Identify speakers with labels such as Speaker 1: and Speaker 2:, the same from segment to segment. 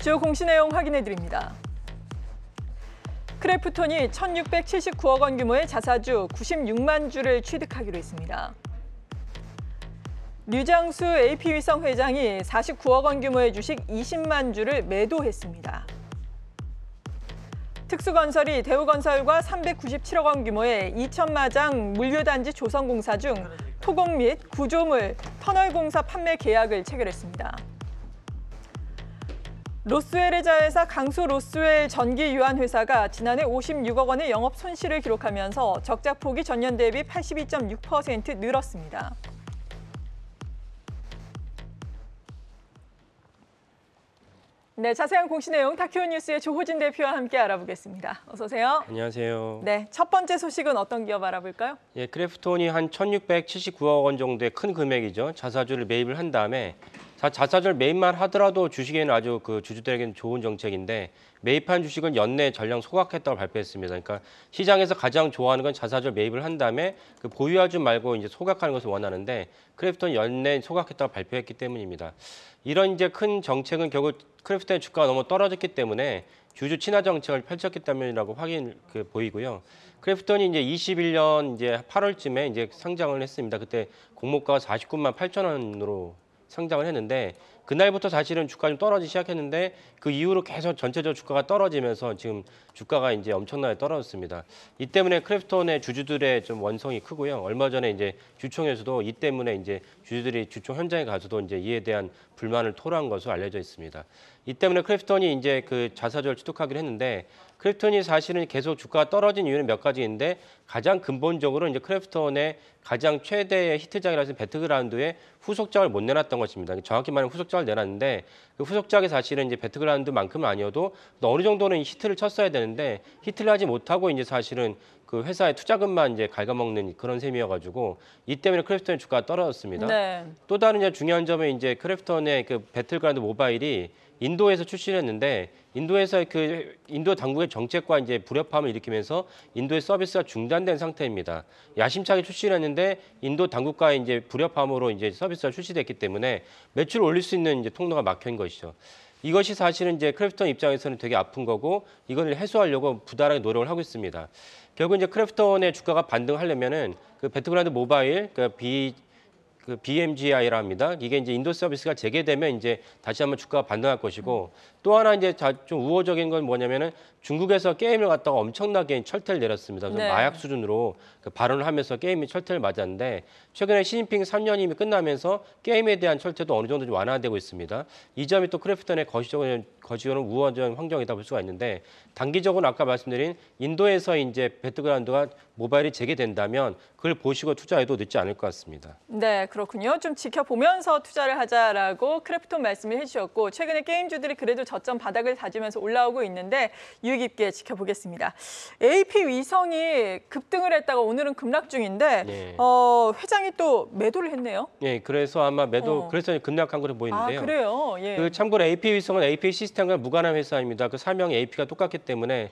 Speaker 1: 주 공시 내용 확인해 드립니다. 크래프톤이 1,679억 원 규모의 자사주 96만 주를 취득하기로 했습니다. 류장수 AP위성 회장이 49억 원 규모의 주식 20만 주를 매도했습니다. 특수건설이 대우건설과 397억 원 규모의 2천마장 물류단지 조성공사 중 토공 및 구조물, 터널공사 판매 계약을 체결했습니다. 로스웰의자회사 강수 로스웰 전기유한회사가 지난해 56억 원의 영업 손실을 기록하면서 적자폭이 전년 대비 82.6% 늘었습니다. 네, 자세한 공시 내용 타키 뉴스의 조호진 대표와 함께 알아보겠습니다. 어서 오세요.
Speaker 2: 안녕하세요.
Speaker 1: 네, 첫 번째 소식은 어떤 기업 알아볼까요?
Speaker 2: 예, 크래프톤이 한 1,679억 원 정도의 큰 금액이죠. 자사주를 매입을 한 다음에 자사절 매입만 하더라도 주식에는 아주 그 주주들에게는 좋은 정책인데 매입한 주식은 연내 전량 소각했다고 발표했습니다. 그러니까 시장에서 가장 좋아하는 건 자사절 매입을 한 다음에 그 보유하지 말고 이제 소각하는 것을 원하는데 크래프톤 연내 소각했다고 발표했기 때문입니다. 이런 이제 큰 정책은 결국 크래프톤의 주가가 너무 떨어졌기 때문에 주주 친화 정책을 펼쳤기 때문이라고 확인 그 보이고요. 크래프톤이 이제 21년 이제 8월쯤에 이제 상장을 했습니다. 그때 공모가가 49만 8천 원으로 성장을 했는데 그날부터 사실은 주가 좀 떨어지기 시작했는데 그 이후로 계속 전체적 주가가 떨어지면서 지금 주가가 이제 엄청나게 떨어졌습니다. 이 때문에 크래프톤의 주주들의 좀 원성이 크고요. 얼마 전에 이제 주총에서도 이 때문에 이제 주주들이 주총 현장에 가서도 이제 이에 대한 불만을 토로한 것으로 알려져 있습니다. 이 때문에 크래프톤이 이제 그자사주를 취득하기로 했는데 크래프톤이 사실은 계속 주가가 떨어진 이유는 몇 가지인데 가장 근본적으로 이제 크래프톤의 가장 최대의 히트작이라는 배트그라운드에 후속작을 못 내놨던 것입니다. 정확히 말하면 후속작 성과를 내놨는데 그 후속작이 사실은 이제 배트그라운드만큼은 아니어도 어느 정도는 히트를 쳤어야 되는데 히트를 하지 못하고 이제 사실은 그 회사의 투자금만 이제 갉아먹는 그런 셈이어가지고 이 때문에 크래프톤의 주가가 떨어졌습니다. 네. 또 다른 이제 중요한 점은 이제 크래프톤의 그 배틀그라운드 모바일이 인도에서 출신했는데 인도에서 그 인도 당국의 정책과 이제 불협화음을 일으키면서 인도의 서비스가 중단된 상태입니다. 야심차게 출시했는데 인도 당국과의 이제 불협화음으로 이제 서비스가 출시됐기 때문에 매출을 올릴 수 있는 이제 통로가 막힌 것이죠. 이것이 사실은 이제 크래프턴 입장에서는 되게 아픈 거고 이거를 해소하려고 부단하게 노력을 하고 있습니다. 결국 이제 크래프톤의 주가가 반등하려면은 그 배트그라운드 모바일, 그니까 비, 그 BMGI라 합니다. 이게 이제 인도 서비스가 재개되면 이제 다시 한번 주가가 반등할 것이고 또 하나 이제 좀 우호적인 건 뭐냐면은 중국에서 게임을 갖다가 엄청나게 철퇴를 내렸습니다. 네. 마약 수준으로 그 발언을 하면서 게임이 철퇴를 맞았는데 최근에 시진핑 3년임이 끝나면서 게임에 대한 철퇴도 어느 정도 좀 완화되고 있습니다. 이 점이 또 크래프턴의 거시적인 거시적으 우호적인 환경이다 볼 수가 있는데 단기적으로 아까 말씀드린 인도에서 이제 배트그라운드가 모바일이 재개된다면 그걸 보시고 투자해도 늦지 않을 것 같습니다.
Speaker 1: 네, 그렇군요. 좀 지켜보면서 투자를 하자라고 크래프톤 말씀을 해주셨고 최근에 게임주들이 그래도 저점 바닥을 다지면서 올라오고 있는데 유익있게 지켜보겠습니다. AP 위성이 급등을 했다가 오늘은 급락 중인데 네. 어, 회장이 또 매도를 했네요. 예,
Speaker 2: 그래서 아마 매도 어. 그래서 급락한 걸로 보이는데요. 아,
Speaker 1: 그래요. 예. 그
Speaker 2: 참고로 AP 위성은 AP 시스템과 무관한 회사입니다. 그 사명 AP가 똑같기 때문에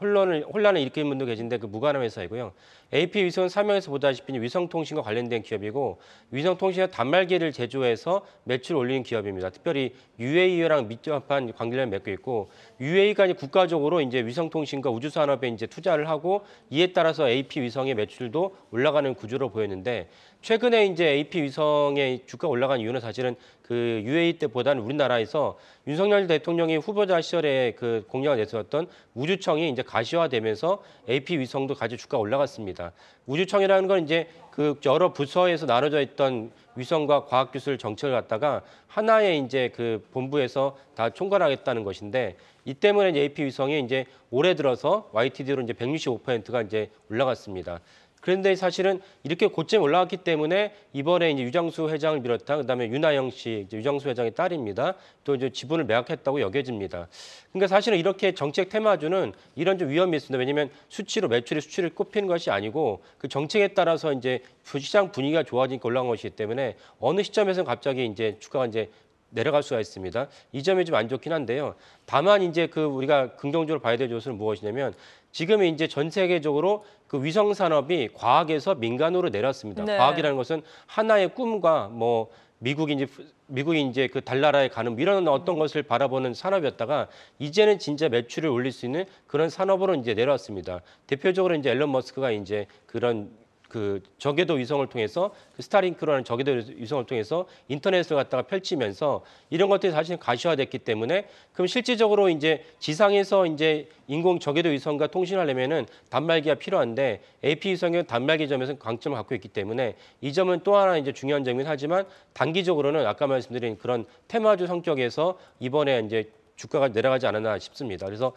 Speaker 2: 혼란을, 혼란을 일으키는 분도 계신데 그무관한 회사이고요. AP 위성은 사명에서 보다시피 위성통신과 관련된 기업이고 위성통신의 단말기를 제조해서 매출을 올리는 기업입니다. 특별히 UAE랑 밀접한 관계를 맺고 있고 UAE가 이제 국가적으로 이제 위성통신과 우주산업에 이제 투자를 하고 이에 따라서 AP 위성의 매출도 올라가는 구조로 보였는데 최근에 이제 AP 위성의 주가 올라간 이유는 사실은 그 UAE 때보다는 우리나라에서 윤석열 대통령이 후보자 시절에 그 공약을 내세웠던 우주청 우주이 이제 가시화되면서 AP 위성도 같이 주가 올라갔습니다. 우주청이라는 건 이제 그 여러 부서에서 나눠져 있던 위성과 과학기술 정책을 갖다가 하나의 이제 그 본부에서 다 총괄하겠다는 것인데 이 때문에 AP 위성이 이제 올해 들어서 YTD로 이제 165%가 이제 올라갔습니다. 그런데 사실은 이렇게 고점 올라왔기 때문에 이번에 이제 유장수 회장을 비롯한 그다음에 윤하영 씨 이제 유장수 회장의 딸입니다. 또 이제 지분을 매각했다고 여겨집니다. 그러니까 사실은 이렇게 정책 테마주는 이런 좀 위험이 있습니다. 왜냐하면 수치로 매출이 수치를 꼽히는 것이 아니고 그 정책에 따라서 이제 시장 분위기가 좋아진 걸로 한 것이기 때문에 어느 시점에서 갑자기 이제 주가가 이제 내려갈 수가 있습니다. 이 점이 좀 안 좋긴 한데요. 다만 이제 그 우리가 긍정적으로 봐야 될 요소는 무엇이냐면 지금 이제 전 세계적으로 그 위성 산업이 과학에서 민간으로 내렸습니다. 네. 과학이라는 것은 하나의 꿈과 뭐 미국이 이 미국이 이제 그 달나라에 가는 뭐 이런 어떤 것을 바라보는 산업이었다가 이제는 진짜 매출을 올릴 수 있는 그런 산업으로 이제 내려왔습니다. 대표적으로 이제 앨런 머스크가 이제 그런 그 저궤도 위성을 통해서 그 스타링크라는 저궤도 위성을 통해서 인터넷을 갖다가 펼치면서 이런 것들이 사실 가시화됐기 때문에 그럼 실질적으로 이제 지상에서 이제 인공 저궤도 위성과 통신하려면은 단말기가 필요한데 AP 위성의 단말기 점에서 강점을 갖고 있기 때문에 이 점은 또 하나 이제 중요한 점이긴 하지만 단기적으로는 아까 말씀드린 그런 테마주 성격에서 이번에 이제 주가가 내려가지 않았나 싶습니다. 그래서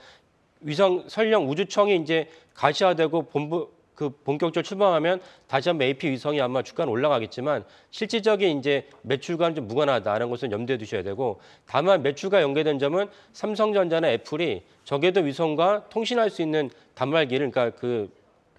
Speaker 2: 위성 설령 우주청이 이제 가시화되고 본부 그 본격적으로 출범하면 다시 한번 AP 위성이 아마 주가는 올라가겠지만 실질적인 이제 매출과는 좀 무관하다는 것은 염두에 두셔야 되고 다만 매출과 연계된 점은 삼성전자나 애플이 적에도 위성과 통신할 수 있는 단말기를 그러니까 그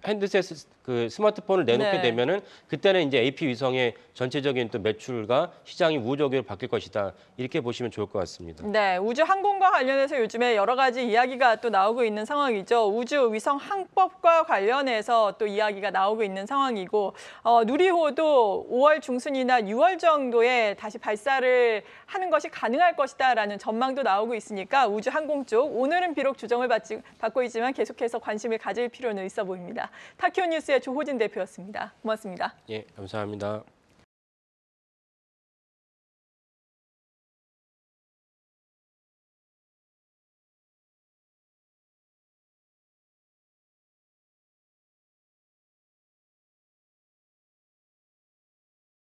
Speaker 2: 핸드셋 그 스마트폰을 내놓게 네. 되면은 그때는 이제 AP 위성의 전체적인 또 매출과 시장이 우호적으로 바뀔 것이다 이렇게 보시면 좋을 것 같습니다.
Speaker 1: 네, 우주 항공과 관련해서 요즘에 여러 가지 이야기가 또 나오고 있는 상황이죠. 우주 위성 항법과 관련해서 또 이야기가 나오고 있는 상황이고 어, 누리호도 5월 중순이나 6월 정도에 다시 발사를 하는 것이 가능할 것이다라는 전망도 나오고 있으니까 우주 항공 쪽 오늘은 비록 조정을 받지, 받고 있지만 계속해서 관심을 가질 필요는 있어 보입니다. 타키오 뉴스의 조호진 대표였습니다. 고맙습니다. 예, 감사합니다.